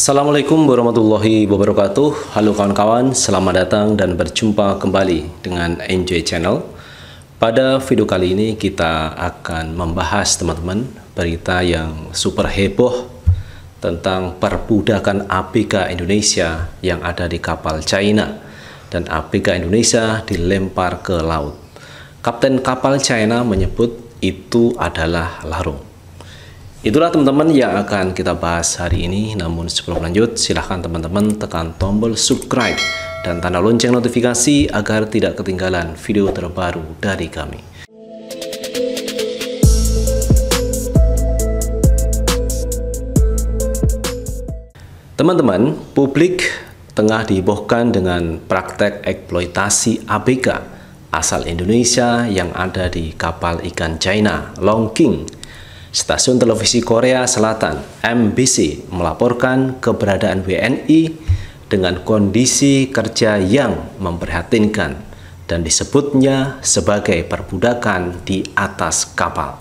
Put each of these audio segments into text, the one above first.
Assalamualaikum warahmatullahi wabarakatuh Halo kawan-kawan, selamat datang dan berjumpa kembali dengan Enjoy Channel Pada video kali ini kita akan membahas teman-teman berita yang super heboh tentang perbudakan APK Indonesia yang ada di kapal China dan APK Indonesia dilempar ke laut Kapten kapal China menyebut itu adalah larung Itulah teman-teman yang akan kita bahas hari ini. Namun sebelum lanjut, silahkan teman-teman tekan tombol subscribe dan tanda lonceng notifikasi agar tidak ketinggalan video terbaru dari kami. Teman-teman, publik tengah dihebohkan dengan praktek eksploitasi ABK asal Indonesia yang ada di kapal ikan China, Longking, Stasiun televisi Korea Selatan MBC melaporkan keberadaan WNI dengan kondisi kerja yang memprihatinkan dan disebutnya sebagai perbudakan di atas kapal.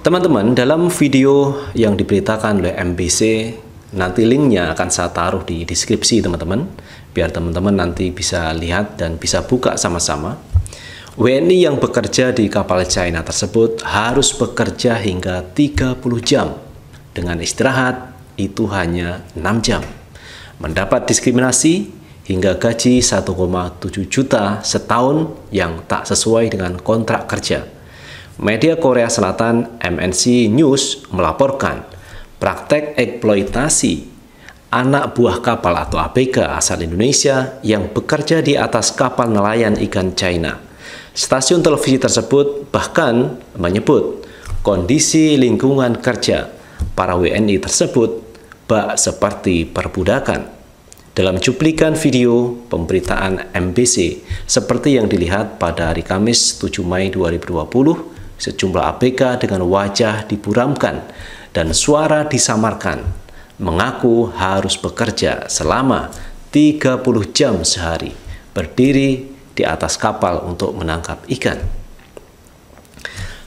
Teman-teman, dalam video yang diberitakan oleh MBC, nanti linknya akan saya taruh di deskripsi teman-teman, biar teman-teman nanti bisa lihat dan bisa buka sama-sama. WNI yang bekerja di kapal China tersebut harus bekerja hingga 30 jam. Dengan istirahat itu hanya 6 jam. Mendapat diskriminasi hingga gaji 1,7 juta setahun yang tak sesuai dengan kontrak kerja. Media Korea Selatan MNC News melaporkan praktek eksploitasi anak buah kapal atau ABK asal Indonesia yang bekerja di atas kapal nelayan ikan China Stasiun televisi tersebut bahkan menyebut kondisi lingkungan kerja para WNI tersebut bak seperti perbudakan. Dalam cuplikan video pemberitaan MBC seperti yang dilihat pada hari Kamis 7 Mei 2020, sejumlah ABK dengan wajah dipuramkan dan suara disamarkan, mengaku harus bekerja selama 30 jam sehari, berdiri di atas kapal untuk menangkap ikan.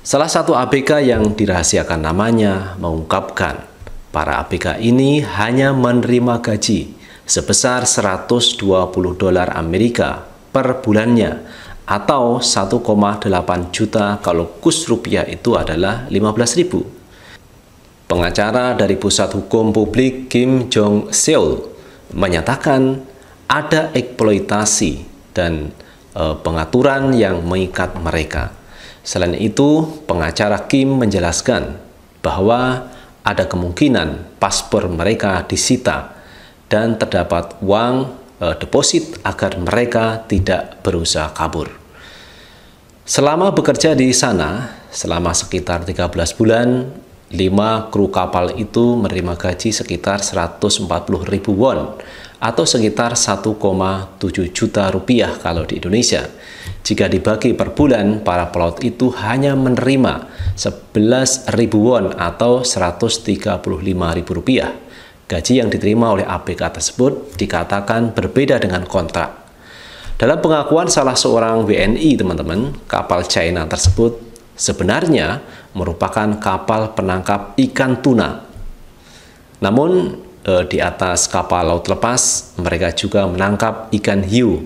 Salah satu ABK yang dirahasiakan namanya mengungkapkan, para ABK ini hanya menerima gaji sebesar 120 dolar Amerika per bulannya atau 1,8 juta kalau kus rupiah itu adalah 15 ribu. Pengacara dari Pusat Hukum Publik Kim Jong Seol menyatakan ada eksploitasi dan Eh, pengaturan yang mengikat mereka. Selain itu, pengacara Kim menjelaskan bahwa ada kemungkinan paspor mereka disita dan terdapat uang e, deposit agar mereka tidak berusaha kabur. Selama bekerja di sana, selama sekitar 13 bulan, lima kru kapal itu menerima gaji sekitar 140 ribu won atau sekitar 1,7 juta rupiah kalau di Indonesia. Jika dibagi per bulan, para pelaut itu hanya menerima 11.000 won atau 135.000 rupiah. Gaji yang diterima oleh ABK tersebut dikatakan berbeda dengan kontrak. Dalam pengakuan salah seorang WNI, teman-teman, kapal China tersebut sebenarnya merupakan kapal penangkap ikan tuna. Namun, eh, di atas kapal laut lepas, mereka juga menangkap ikan hiu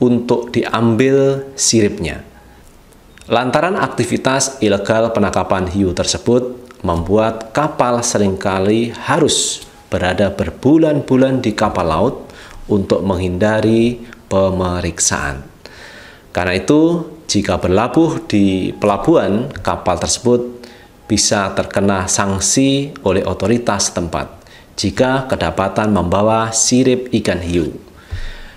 untuk diambil siripnya. Lantaran aktivitas ilegal penangkapan hiu tersebut membuat kapal seringkali harus berada berbulan-bulan di kapal laut untuk menghindari pemeriksaan. Karena itu, jika berlabuh di pelabuhan, kapal tersebut bisa terkena sanksi oleh otoritas tempat jika kedapatan membawa sirip ikan hiu.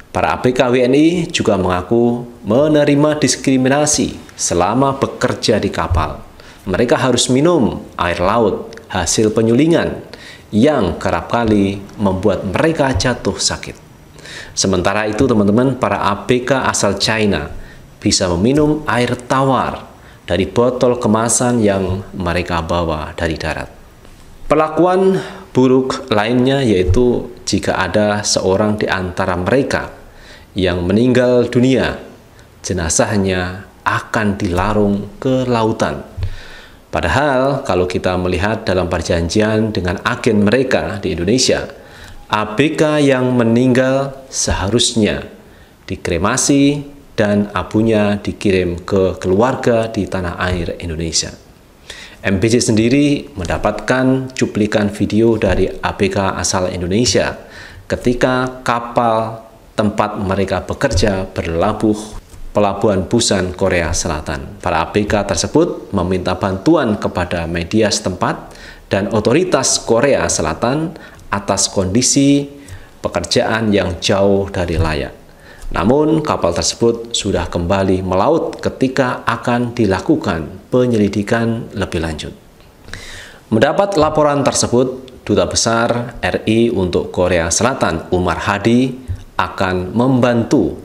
Para ABK WNI juga mengaku menerima diskriminasi selama bekerja di kapal. Mereka harus minum air laut hasil penyulingan yang kerap kali membuat mereka jatuh sakit. Sementara itu, teman-teman, para ABK asal China bisa meminum air tawar dari botol kemasan yang mereka bawa dari darat. Perlakuan buruk lainnya yaitu jika ada seorang di antara mereka yang meninggal dunia, jenazahnya akan dilarung ke lautan. Padahal kalau kita melihat dalam perjanjian dengan agen mereka di Indonesia, ABK yang meninggal seharusnya dikremasi dan abunya dikirim ke keluarga di tanah air Indonesia. MPJ sendiri mendapatkan cuplikan video dari ABK asal Indonesia ketika kapal tempat mereka bekerja berlabuh pelabuhan Busan, Korea Selatan. Para ABK tersebut meminta bantuan kepada media setempat dan otoritas Korea Selatan atas kondisi pekerjaan yang jauh dari layak. Namun, kapal tersebut sudah kembali melaut ketika akan dilakukan penyelidikan lebih lanjut. Mendapat laporan tersebut, Duta Besar RI untuk Korea Selatan Umar Hadi akan membantu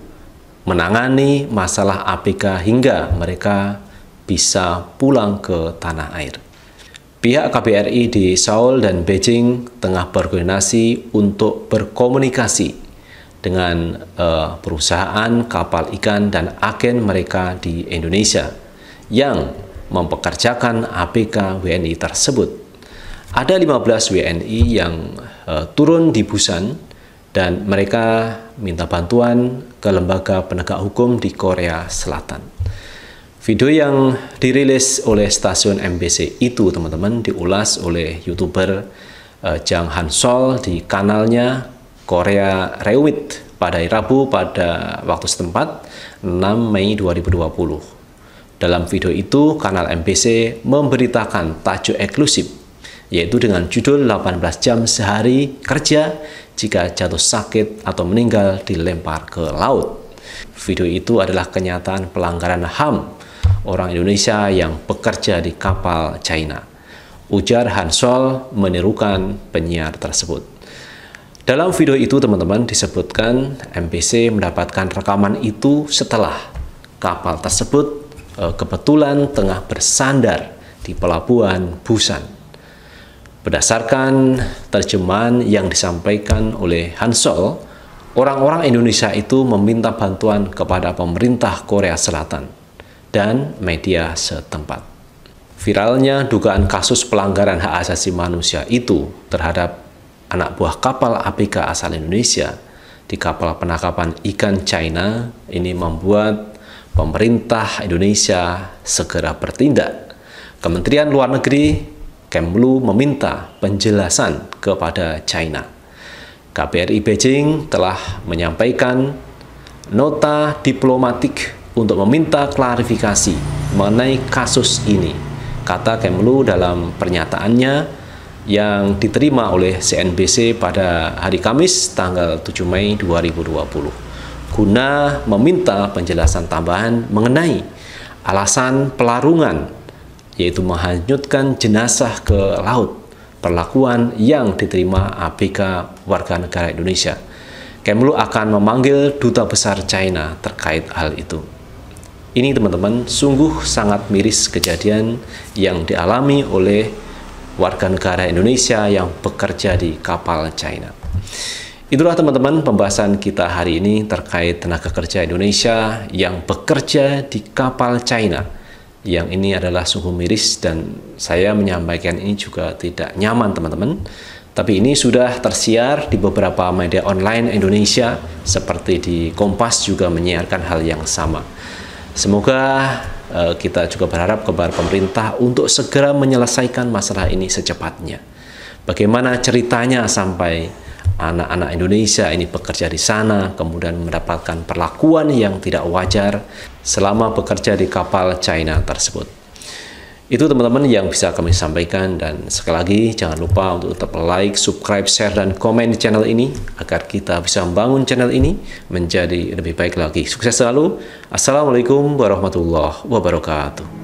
menangani masalah APK hingga mereka bisa pulang ke tanah air. Pihak KBRI di Seoul dan Beijing tengah berkoordinasi untuk berkomunikasi dengan uh, perusahaan kapal ikan dan agen mereka di Indonesia yang mempekerjakan APK WNI tersebut. Ada 15 WNI yang uh, turun di Busan dan mereka minta bantuan ke lembaga penegak hukum di Korea Selatan. Video yang dirilis oleh stasiun MBC itu, teman-teman, diulas oleh YouTuber uh, Jang Han Sol di kanalnya Korea Rewit pada hari Rabu pada waktu setempat 6 Mei 2020. Dalam video itu, kanal MBC memberitakan tajuk eksklusif, yaitu dengan judul 18 jam sehari kerja jika jatuh sakit atau meninggal dilempar ke laut. Video itu adalah kenyataan pelanggaran HAM orang Indonesia yang bekerja di kapal China. Ujar Hansol menirukan penyiar tersebut. Dalam video itu teman-teman disebutkan MPC mendapatkan rekaman itu setelah kapal tersebut e, kebetulan tengah bersandar di pelabuhan Busan. Berdasarkan terjemahan yang disampaikan oleh Hansol, orang-orang Indonesia itu meminta bantuan kepada pemerintah Korea Selatan dan media setempat. Viralnya dugaan kasus pelanggaran hak asasi manusia itu terhadap anak buah kapal APK asal Indonesia di kapal penangkapan ikan China ini membuat pemerintah Indonesia segera bertindak. Kementerian Luar Negeri Kemlu meminta penjelasan kepada China. KBRI Beijing telah menyampaikan nota diplomatik untuk meminta klarifikasi mengenai kasus ini. Kata Kemlu dalam pernyataannya, yang diterima oleh CNBC pada hari Kamis tanggal 7 Mei 2020 guna meminta penjelasan tambahan mengenai alasan pelarungan yaitu menghanyutkan jenazah ke laut perlakuan yang diterima ABK warga negara Indonesia. Kemlu akan memanggil duta besar China terkait hal itu. Ini teman-teman sungguh sangat miris kejadian yang dialami oleh warga negara Indonesia yang bekerja di kapal China. Itulah teman-teman pembahasan kita hari ini terkait tenaga kerja Indonesia yang bekerja di kapal China. Yang ini adalah suhu miris dan saya menyampaikan ini juga tidak nyaman teman-teman. Tapi ini sudah tersiar di beberapa media online Indonesia seperti di Kompas juga menyiarkan hal yang sama. Semoga Eh, kita juga berharap kepada pemerintah untuk segera menyelesaikan masalah ini secepatnya. Bagaimana ceritanya sampai anak-anak Indonesia ini bekerja di sana, kemudian mendapatkan perlakuan yang tidak wajar selama bekerja di kapal China tersebut. Itu teman-teman yang bisa kami sampaikan dan sekali lagi jangan lupa untuk tetap like, subscribe, share, dan komen di channel ini agar kita bisa membangun channel ini menjadi lebih baik lagi. Sukses selalu. Assalamualaikum warahmatullahi wabarakatuh.